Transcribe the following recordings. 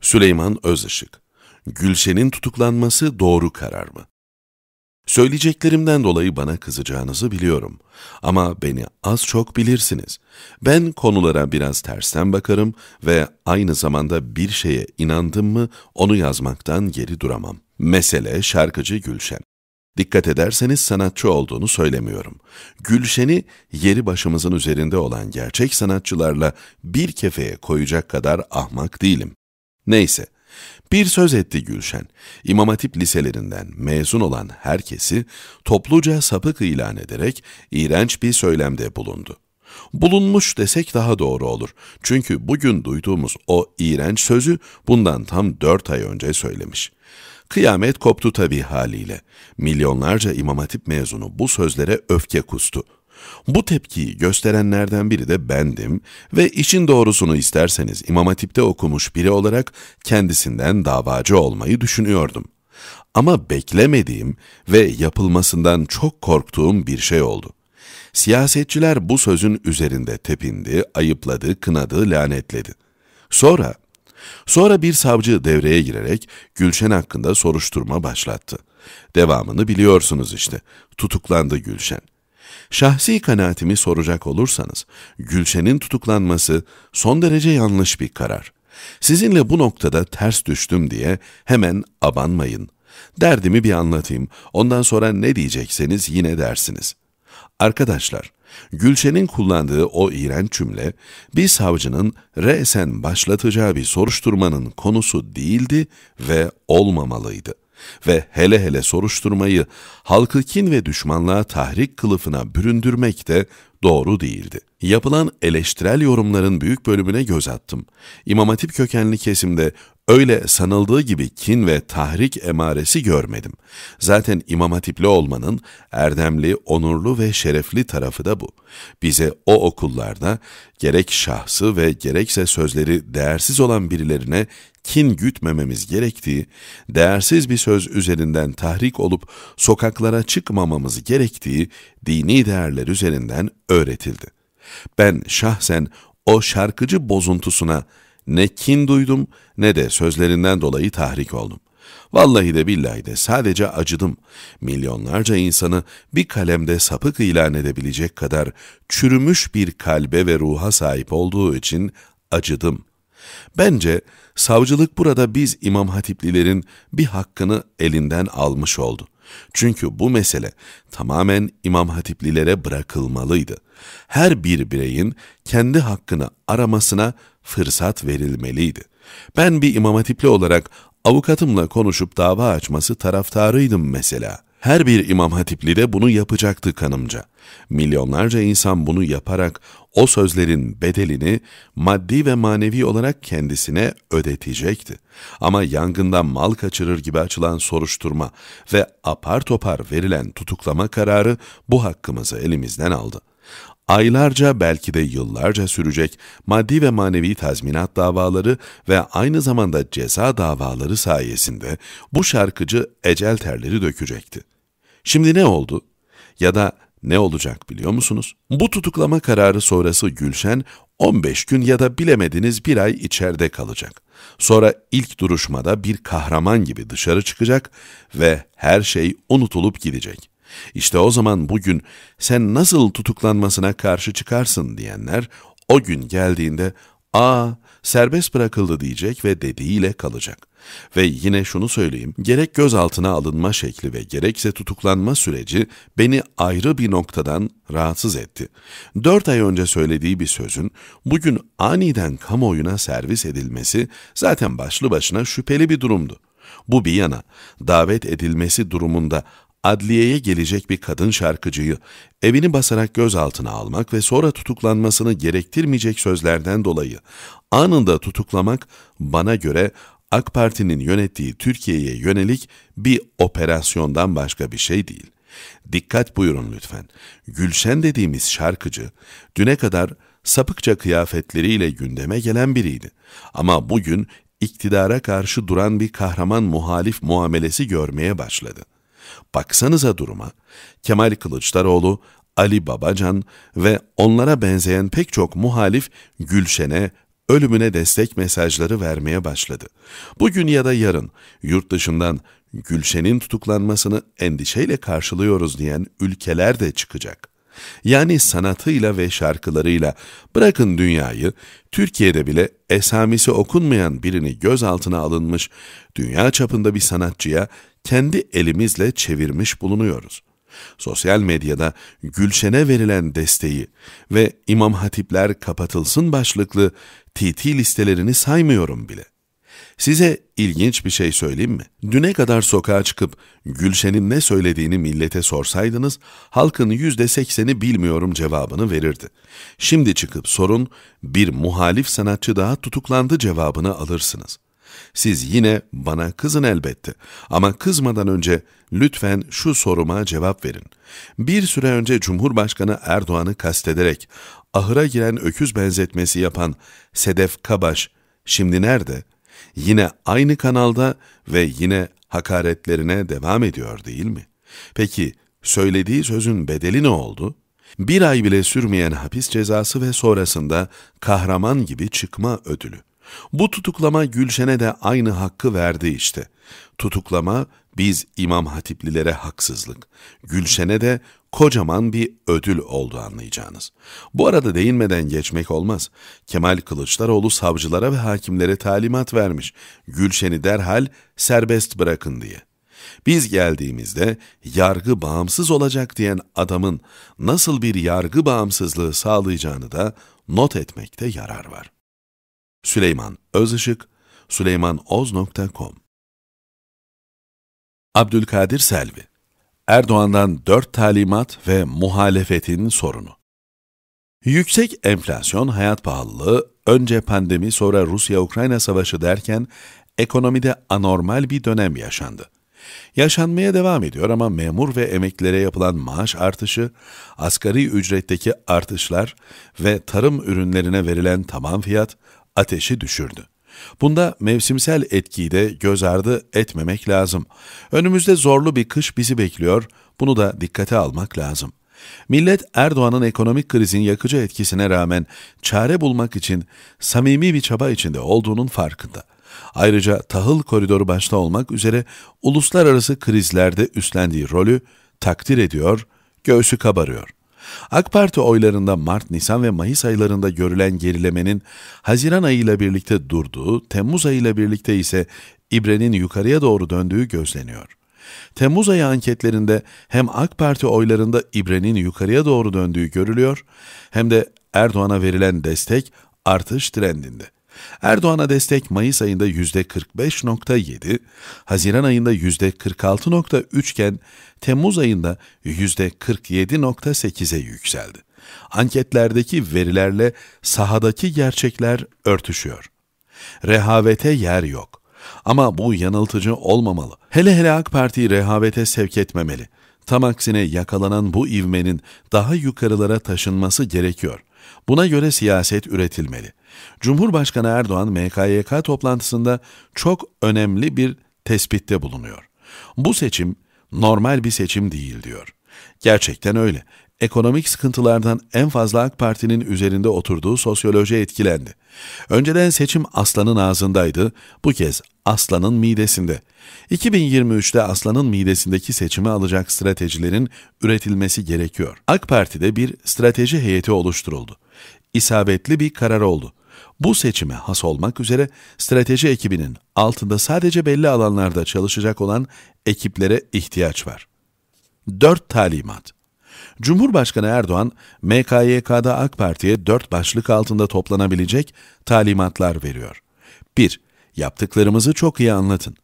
Süleyman Özışık Gülşen'in tutuklanması doğru karar mı? Söyleyeceklerimden dolayı bana kızacağınızı biliyorum. Ama beni az çok bilirsiniz. Ben konulara biraz tersten bakarım ve aynı zamanda bir şeye inandım mı onu yazmaktan geri duramam. Mesele şarkıcı Gülşen. Dikkat ederseniz sanatçı olduğunu söylemiyorum. Gülşen'i yeri başımızın üzerinde olan gerçek sanatçılarla bir kefeye koyacak kadar ahmak değilim. Neyse. Bir söz etti Gülşen. İmam Hatip liselerinden mezun olan herkesi topluca sapık ilan ederek iğrenç bir söylemde bulundu. Bulunmuş desek daha doğru olur. Çünkü bugün duyduğumuz o iğrenç sözü bundan tam dört ay önce söylemiş. Kıyamet koptu tabii haliyle. Milyonlarca İmam Hatip mezunu bu sözlere öfke kustu. Bu tepkiyi gösterenlerden biri de bendim ve işin doğrusunu isterseniz İmam Hatip'te okumuş biri olarak kendisinden davacı olmayı düşünüyordum. Ama beklemediğim ve yapılmasından çok korktuğum bir şey oldu. Siyasetçiler bu sözün üzerinde tepindi, ayıpladı, kınadı, lanetledi. Sonra, sonra bir savcı devreye girerek Gülşen hakkında soruşturma başlattı. Devamını biliyorsunuz işte. Tutuklandı Gülşen. Şahsi kanaatimi soracak olursanız, Gülşen'in tutuklanması son derece yanlış bir karar. Sizinle bu noktada ters düştüm diye hemen abanmayın. Derdimi bir anlatayım, ondan sonra ne diyecekseniz yine dersiniz. Arkadaşlar, Gülşen'in kullandığı o iğrenç cümle, bir savcının re'sen başlatacağı bir soruşturmanın konusu değildi ve olmamalıydı ve hele hele soruşturmayı halkı kin ve düşmanlığa tahrik kılıfına büründürmek de doğru değildi. Yapılan eleştirel yorumların büyük bölümüne göz attım. İmam Hatip kökenli kesimde öyle sanıldığı gibi kin ve tahrik emaresi görmedim. Zaten İmam Hatipli olmanın erdemli, onurlu ve şerefli tarafı da bu. Bize o okullarda gerek şahsı ve gerekse sözleri değersiz olan birilerine kin gütmememiz gerektiği, değersiz bir söz üzerinden tahrik olup sokaklara çıkmamamız gerektiği dini değerler üzerinden öğretildi. Ben şahsen o şarkıcı bozuntusuna ne kin duydum ne de sözlerinden dolayı tahrik oldum. Vallahi de billahi de sadece acıdım. Milyonlarca insanı bir kalemde sapık ilan edebilecek kadar çürümüş bir kalbe ve ruha sahip olduğu için acıdım. Bence savcılık burada biz İmam Hatiplilerin bir hakkını elinden almış oldu. Çünkü bu mesele tamamen İmam Hatiplilere bırakılmalıydı. Her bir bireyin kendi hakkını aramasına fırsat verilmeliydi. Ben bir İmam Hatipli olarak avukatımla konuşup dava açması taraftarıydım mesela.'' Her bir İmam Hatipli de bunu yapacaktı kanımca. Milyonlarca insan bunu yaparak o sözlerin bedelini maddi ve manevi olarak kendisine ödetecekti. Ama yangından mal kaçırır gibi açılan soruşturma ve apar topar verilen tutuklama kararı bu hakkımızı elimizden aldı aylarca belki de yıllarca sürecek maddi ve manevi tazminat davaları ve aynı zamanda ceza davaları sayesinde bu şarkıcı ecel terleri dökecekti. Şimdi ne oldu? Ya da ne olacak biliyor musunuz? Bu tutuklama kararı sonrası Gülşen 15 gün ya da bilemediniz bir ay içeride kalacak. Sonra ilk duruşmada bir kahraman gibi dışarı çıkacak ve her şey unutulup gidecek. İşte o zaman bugün sen nasıl tutuklanmasına karşı çıkarsın diyenler o gün geldiğinde aa serbest bırakıldı diyecek ve dediğiyle kalacak. Ve yine şunu söyleyeyim, gerek gözaltına alınma şekli ve gerekse tutuklanma süreci beni ayrı bir noktadan rahatsız etti. Dört ay önce söylediği bir sözün bugün aniden kamuoyuna servis edilmesi zaten başlı başına şüpheli bir durumdu. Bu bir yana, davet edilmesi durumunda adliyeye gelecek bir kadın şarkıcıyı evini basarak gözaltına almak ve sonra tutuklanmasını gerektirmeyecek sözlerden dolayı anında tutuklamak bana göre AK Parti'nin yönettiği Türkiye'ye yönelik bir operasyondan başka bir şey değil. Dikkat buyurun lütfen. Gülşen dediğimiz şarkıcı düne kadar sapıkça kıyafetleriyle gündeme gelen biriydi. Ama bugün iktidara karşı duran bir kahraman muhalif muamelesi görmeye başladı. Baksanıza duruma. Kemal Kılıçdaroğlu, Ali Babacan ve onlara benzeyen pek çok muhalif Gülşen'e ölümüne destek mesajları vermeye başladı. Bugün ya da yarın yurt dışından Gülşen'in tutuklanmasını endişeyle karşılıyoruz diyen ülkeler de çıkacak. Yani sanatıyla ve şarkılarıyla bırakın dünyayı, Türkiye'de bile esamisi okunmayan birini gözaltına alınmış, dünya çapında bir sanatçıya kendi elimizle çevirmiş bulunuyoruz. Sosyal medyada Gülşen'e verilen desteği ve İmam Hatipler kapatılsın başlıklı TT listelerini saymıyorum bile. Size ilginç bir şey söyleyeyim mi? Düne kadar sokağa çıkıp Gülşen'in ne söylediğini millete sorsaydınız, halkın yüzde sekseni bilmiyorum cevabını verirdi. Şimdi çıkıp sorun, bir muhalif sanatçı daha tutuklandı cevabını alırsınız.'' Siz yine bana kızın elbette ama kızmadan önce lütfen şu soruma cevap verin. Bir süre önce Cumhurbaşkanı Erdoğan'ı kastederek ahıra giren öküz benzetmesi yapan Sedef Kabaş şimdi nerede? Yine aynı kanalda ve yine hakaretlerine devam ediyor değil mi? Peki söylediği sözün bedeli ne oldu? Bir ay bile sürmeyen hapis cezası ve sonrasında kahraman gibi çıkma ödülü. Bu tutuklama Gülşen'e de aynı hakkı verdi işte. Tutuklama biz İmam Hatiplilere haksızlık, Gülşen'e de kocaman bir ödül oldu anlayacağınız. Bu arada değinmeden geçmek olmaz. Kemal Kılıçdaroğlu savcılara ve hakimlere talimat vermiş. Gülşen'i derhal serbest bırakın diye. Biz geldiğimizde yargı bağımsız olacak diyen adamın nasıl bir yargı bağımsızlığı sağlayacağını da not etmekte yarar var. Süleyman Özışık, süleymanoz.com Abdülkadir Selvi Erdoğan'dan dört talimat ve muhalefetin sorunu. Yüksek enflasyon, hayat pahalılığı, önce pandemi sonra Rusya-Ukrayna savaşı derken ekonomide anormal bir dönem yaşandı yaşanmaya devam ediyor ama memur ve emeklilere yapılan maaş artışı, asgari ücretteki artışlar ve tarım ürünlerine verilen tamam fiyat ateşi düşürdü. Bunda mevsimsel etkiyi de göz ardı etmemek lazım. Önümüzde zorlu bir kış bizi bekliyor, bunu da dikkate almak lazım. Millet Erdoğan'ın ekonomik krizin yakıcı etkisine rağmen çare bulmak için samimi bir çaba içinde olduğunun farkında. Ayrıca tahıl koridoru başta olmak üzere uluslararası krizlerde üstlendiği rolü takdir ediyor, göğsü kabarıyor. AK Parti oylarında Mart, Nisan ve Mayıs aylarında görülen gerilemenin Haziran ayıyla birlikte durduğu, Temmuz ayıyla birlikte ise ibrenin yukarıya doğru döndüğü gözleniyor. Temmuz ayı anketlerinde hem AK Parti oylarında ibrenin yukarıya doğru döndüğü görülüyor hem de Erdoğan'a verilen destek artış trendinde. Erdoğan'a destek Mayıs ayında %45.7, Haziran ayında %46.3 iken Temmuz ayında %47.8'e yükseldi. Anketlerdeki verilerle sahadaki gerçekler örtüşüyor. Rehavete yer yok. Ama bu yanıltıcı olmamalı. Hele hele AK Parti rehavete sevk etmemeli. Tam aksine yakalanan bu ivmenin daha yukarılara taşınması gerekiyor. Buna göre siyaset üretilmeli. Cumhurbaşkanı Erdoğan MKYK toplantısında çok önemli bir tespitte bulunuyor. Bu seçim normal bir seçim değil diyor. Gerçekten öyle. Ekonomik sıkıntılardan en fazla AK Parti'nin üzerinde oturduğu sosyoloji etkilendi. Önceden seçim aslanın ağzındaydı, bu kez aslanın midesinde. 2023'te aslanın midesindeki seçimi alacak stratejilerin üretilmesi gerekiyor. AK Parti'de bir strateji heyeti oluşturuldu. İsabetli bir karar oldu. Bu seçime has olmak üzere strateji ekibinin altında sadece belli alanlarda çalışacak olan ekiplere ihtiyaç var. 4 talimat Cumhurbaşkanı Erdoğan, MKYK'da AK Parti'ye dört başlık altında toplanabilecek talimatlar veriyor. 1. Yaptıklarımızı çok iyi anlatın.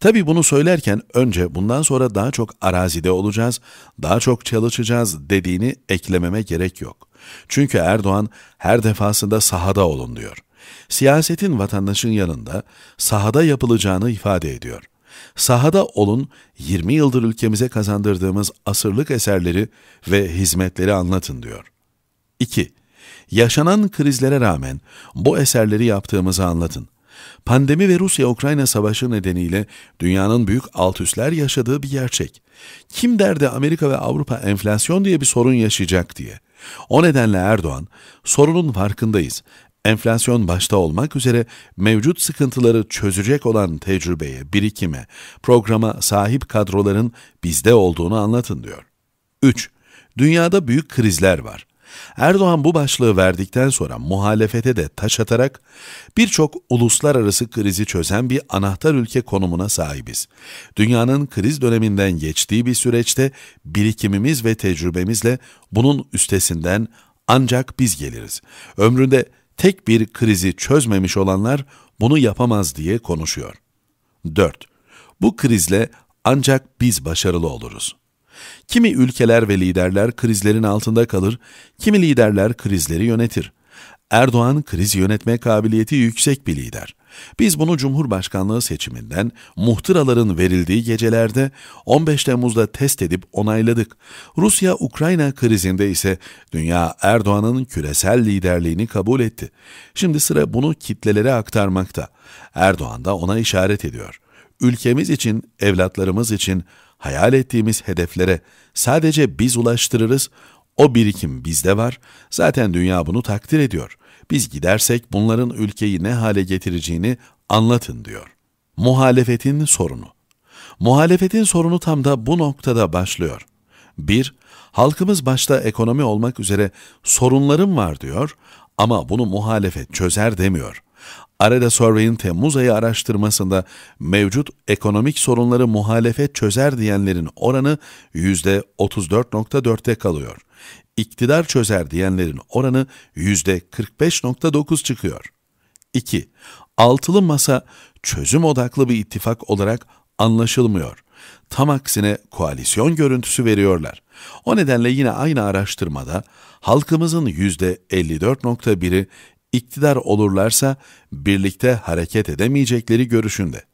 Tabii bunu söylerken önce bundan sonra daha çok arazide olacağız, daha çok çalışacağız dediğini eklememe gerek yok. Çünkü Erdoğan her defasında sahada olun diyor. Siyasetin vatandaşın yanında sahada yapılacağını ifade ediyor. Sahada olun 20 yıldır ülkemize kazandırdığımız asırlık eserleri ve hizmetleri anlatın diyor. 2. Yaşanan krizlere rağmen bu eserleri yaptığımızı anlatın. Pandemi ve Rusya-Ukrayna savaşı nedeniyle dünyanın büyük altüstler yaşadığı bir gerçek. Kim derdi Amerika ve Avrupa enflasyon diye bir sorun yaşayacak diye. O nedenle Erdoğan, sorunun farkındayız. Enflasyon başta olmak üzere mevcut sıkıntıları çözecek olan tecrübeye, birikime, programa sahip kadroların bizde olduğunu anlatın diyor. 3. Dünyada büyük krizler var. Erdoğan bu başlığı verdikten sonra muhalefete de taş atarak birçok uluslararası krizi çözen bir anahtar ülke konumuna sahibiz. Dünyanın kriz döneminden geçtiği bir süreçte birikimimiz ve tecrübemizle bunun üstesinden ancak biz geliriz. Ömründe tek bir krizi çözmemiş olanlar bunu yapamaz diye konuşuyor. 4. Bu krizle ancak biz başarılı oluruz. Kimi ülkeler ve liderler krizlerin altında kalır, kimi liderler krizleri yönetir. Erdoğan kriz yönetme kabiliyeti yüksek bir lider. Biz bunu Cumhurbaşkanlığı seçiminden muhtıraların verildiği gecelerde 15 Temmuz'da test edip onayladık. Rusya-Ukrayna krizinde ise dünya Erdoğan'ın küresel liderliğini kabul etti. Şimdi sıra bunu kitlelere aktarmakta. Erdoğan da ona işaret ediyor. Ülkemiz için, evlatlarımız için hayal ettiğimiz hedeflere sadece biz ulaştırırız, o birikim bizde var, zaten dünya bunu takdir ediyor. Biz gidersek bunların ülkeyi ne hale getireceğini anlatın diyor. Muhalefetin sorunu. Muhalefetin sorunu tam da bu noktada başlıyor. 1. Halkımız başta ekonomi olmak üzere sorunlarım var diyor ama bunu muhalefet çözer demiyor. Arada Survey'in Temmuz ayı araştırmasında mevcut ekonomik sorunları muhalefet çözer diyenlerin oranı %34.4'te kalıyor. İktidar çözer diyenlerin oranı %45.9 çıkıyor. 2. Altılı masa çözüm odaklı bir ittifak olarak anlaşılmıyor. Tam aksine koalisyon görüntüsü veriyorlar. O nedenle yine aynı araştırmada halkımızın %54.1'i iktidar olurlarsa birlikte hareket edemeyecekleri görüşünde.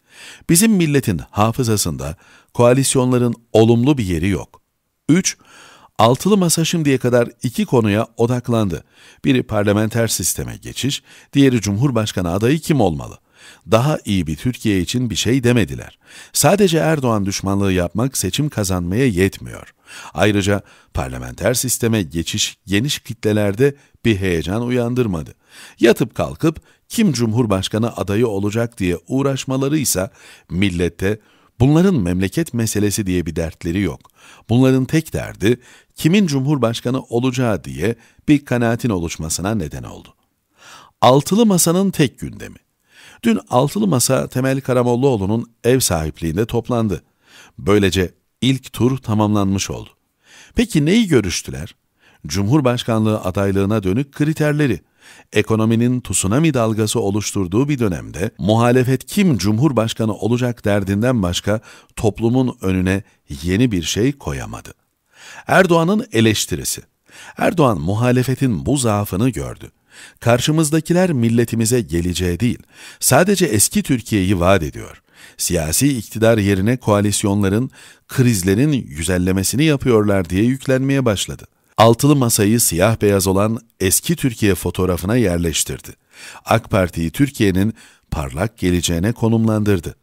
Bizim milletin hafızasında koalisyonların olumlu bir yeri yok. 3. Altılı Masa şimdiye kadar iki konuya odaklandı. Biri parlamenter sisteme geçiş, diğeri Cumhurbaşkanı adayı kim olmalı? Daha iyi bir Türkiye için bir şey demediler. Sadece Erdoğan düşmanlığı yapmak seçim kazanmaya yetmiyor. Ayrıca parlamenter sisteme geçiş geniş kitlelerde bir heyecan uyandırmadı. Yatıp kalkıp kim cumhurbaşkanı adayı olacak diye uğraşmaları ise millette bunların memleket meselesi diye bir dertleri yok. Bunların tek derdi kimin cumhurbaşkanı olacağı diye bir kanaatin oluşmasına neden oldu. Altılı Masa'nın tek gündemi. Dün Altılı Masa Temel Karamollaoğlu'nun ev sahipliğinde toplandı. Böylece ilk tur tamamlanmış oldu. Peki neyi görüştüler? Cumhurbaşkanlığı adaylığına dönük kriterleri ekonominin tsunami dalgası oluşturduğu bir dönemde muhalefet kim cumhurbaşkanı olacak derdinden başka toplumun önüne yeni bir şey koyamadı. Erdoğan'ın eleştirisi. Erdoğan muhalefetin bu zaafını gördü. Karşımızdakiler milletimize geleceği değil, sadece eski Türkiye'yi vaat ediyor. Siyasi iktidar yerine koalisyonların, krizlerin yüzellemesini yapıyorlar diye yüklenmeye başladı. Altılı masayı siyah beyaz olan eski Türkiye fotoğrafına yerleştirdi. AK Parti'yi Türkiye'nin parlak geleceğine konumlandırdı.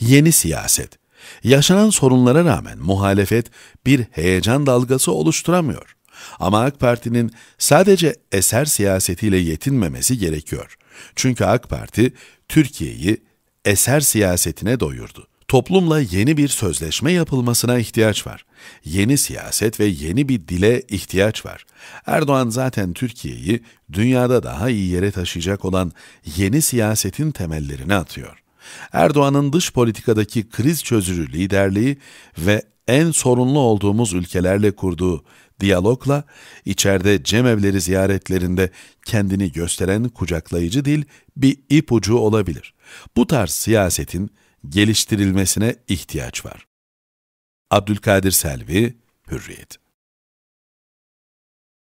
Yeni siyaset. Yaşanan sorunlara rağmen muhalefet bir heyecan dalgası oluşturamıyor. Ama AK Parti'nin sadece eser siyasetiyle yetinmemesi gerekiyor. Çünkü AK Parti Türkiye'yi eser siyasetine doyurdu. Toplumla yeni bir sözleşme yapılmasına ihtiyaç var. Yeni siyaset ve yeni bir dile ihtiyaç var. Erdoğan zaten Türkiye'yi dünyada daha iyi yere taşıyacak olan yeni siyasetin temellerini atıyor. Erdoğan'ın dış politikadaki kriz çözücü liderliği ve en sorunlu olduğumuz ülkelerle kurduğu diyalogla içeride cemevleri ziyaretlerinde kendini gösteren kucaklayıcı dil bir ipucu olabilir. Bu tarz siyasetin geliştirilmesine ihtiyaç var. Abdülkadir Selvi, Hürriyet